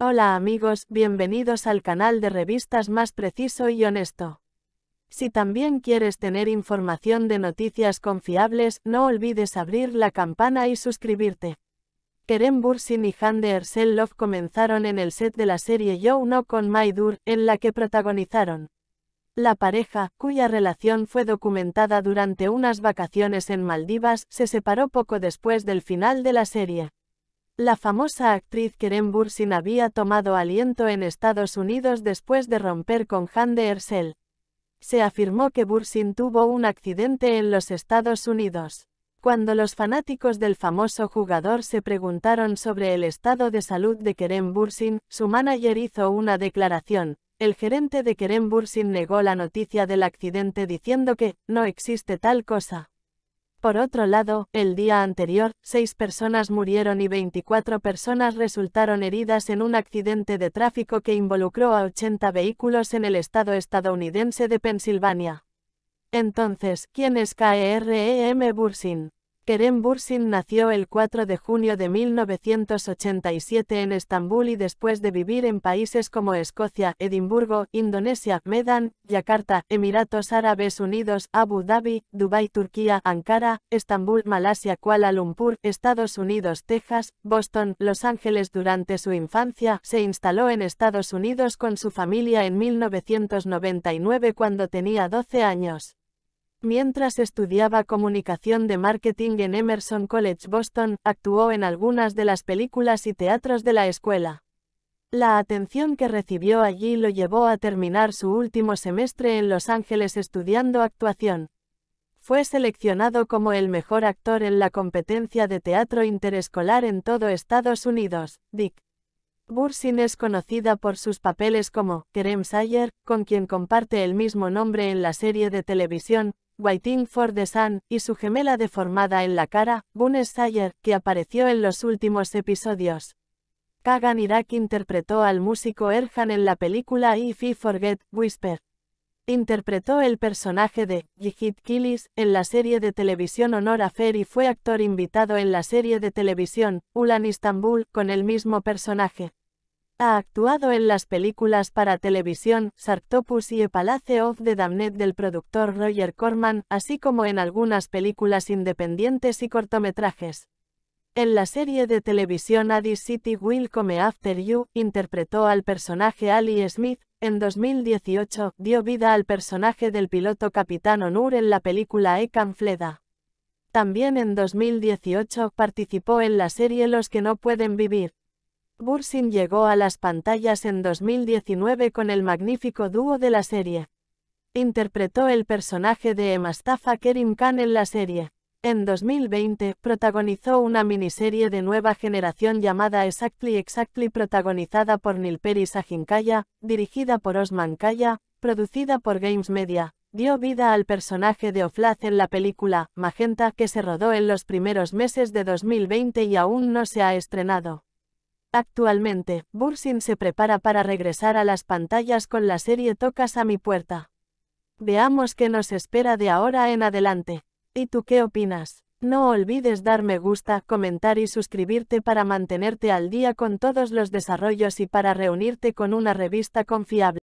Hola amigos, bienvenidos al canal de revistas más preciso y honesto. Si también quieres tener información de noticias confiables, no olvides abrir la campana y suscribirte. Kerem Bursin y Hande Erselov comenzaron en el set de la serie Yo No con Maidur, en la que protagonizaron. La pareja, cuya relación fue documentada durante unas vacaciones en Maldivas, se separó poco después del final de la serie. La famosa actriz Kerem Bursin había tomado aliento en Estados Unidos después de romper con de Ersel. Se afirmó que Bursin tuvo un accidente en los Estados Unidos. Cuando los fanáticos del famoso jugador se preguntaron sobre el estado de salud de Kerem Bursin, su manager hizo una declaración. El gerente de Kerem Bursin negó la noticia del accidente diciendo que, no existe tal cosa. Por otro lado, el día anterior, seis personas murieron y 24 personas resultaron heridas en un accidente de tráfico que involucró a 80 vehículos en el estado estadounidense de Pensilvania. Entonces, ¿quién es KREM e Bursin? Kerem Bursin nació el 4 de junio de 1987 en Estambul y después de vivir en países como Escocia, Edimburgo, Indonesia, Medan, Yakarta, Emiratos Árabes Unidos, Abu Dhabi, Dubai, Turquía, Ankara, Estambul, Malasia, Kuala Lumpur, Estados Unidos, Texas, Boston, Los Ángeles durante su infancia, se instaló en Estados Unidos con su familia en 1999 cuando tenía 12 años. Mientras estudiaba comunicación de marketing en Emerson College Boston, actuó en algunas de las películas y teatros de la escuela. La atención que recibió allí lo llevó a terminar su último semestre en Los Ángeles estudiando actuación. Fue seleccionado como el mejor actor en la competencia de teatro interescolar en todo Estados Unidos, Dick. Bursin es conocida por sus papeles como Kerem Sayer, con quien comparte el mismo nombre en la serie de televisión Waiting for the Sun, y su gemela deformada en la cara, Gunes Sayer, que apareció en los últimos episodios. Kagan Irak interpretó al músico Erhan en la película If I Forget, Whisper. Interpretó el personaje de Yigit Kilis en la serie de televisión Honor Affair y fue actor invitado en la serie de televisión Ulan Istanbul con el mismo personaje. Ha actuado en las películas para televisión Sartopus y El Palace of the Damned del productor Roger Corman, así como en algunas películas independientes y cortometrajes. En la serie de televisión Addis City Will Come After You, interpretó al personaje Ali Smith. En 2018, dio vida al personaje del piloto Capitán Onur en la película Ekan Fleda. También en 2018, participó en la serie Los que no pueden vivir. Bursin llegó a las pantallas en 2019 con el magnífico dúo de la serie. Interpretó el personaje de Emastafa Kerim Khan en la serie. En 2020, protagonizó una miniserie de nueva generación llamada Exactly Exactly protagonizada por Nilperi Sajinkaya, dirigida por Osman Kaya, producida por Games Media, dio vida al personaje de Oflaz en la película Magenta que se rodó en los primeros meses de 2020 y aún no se ha estrenado. Actualmente, Bursin se prepara para regresar a las pantallas con la serie Tocas a mi puerta. Veamos qué nos espera de ahora en adelante. ¿Y tú qué opinas? No olvides dar me gusta, comentar y suscribirte para mantenerte al día con todos los desarrollos y para reunirte con una revista confiable.